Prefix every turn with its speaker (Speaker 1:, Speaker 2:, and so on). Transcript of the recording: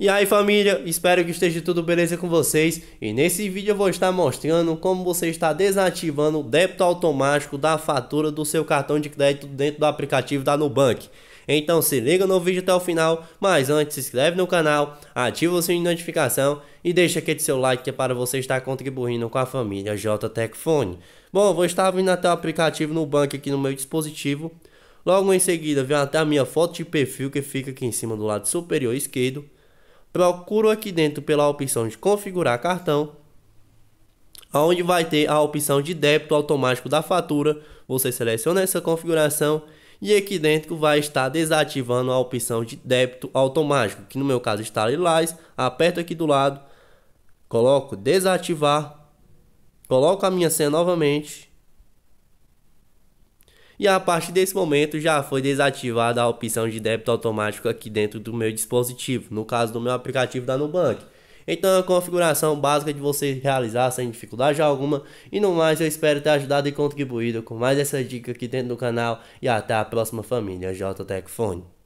Speaker 1: E aí família, espero que esteja tudo beleza com vocês e nesse vídeo eu vou estar mostrando como você está desativando o débito automático da fatura do seu cartão de crédito dentro do aplicativo da Nubank. Então se liga no vídeo até o final, mas antes se inscreve no canal, ativa o sininho de notificação e deixa aquele seu like que é para você estar contribuindo com a família JTEC Bom, vou estar vindo até o aplicativo Nubank aqui no meu dispositivo, logo em seguida vem até a minha foto de perfil que fica aqui em cima do lado superior esquerdo procuro aqui dentro pela opção de configurar cartão, onde vai ter a opção de débito automático da fatura, você seleciona essa configuração e aqui dentro vai estar desativando a opção de débito automático, que no meu caso está lilás, aperto aqui do lado, coloco desativar, coloco a minha senha novamente e a partir desse momento já foi desativada a opção de débito automático aqui dentro do meu dispositivo, no caso do meu aplicativo da Nubank. Então é a configuração básica de você realizar sem dificuldade alguma. E no mais, eu espero ter ajudado e contribuído com mais essa dica aqui dentro do canal. E até a próxima família, JTecFone.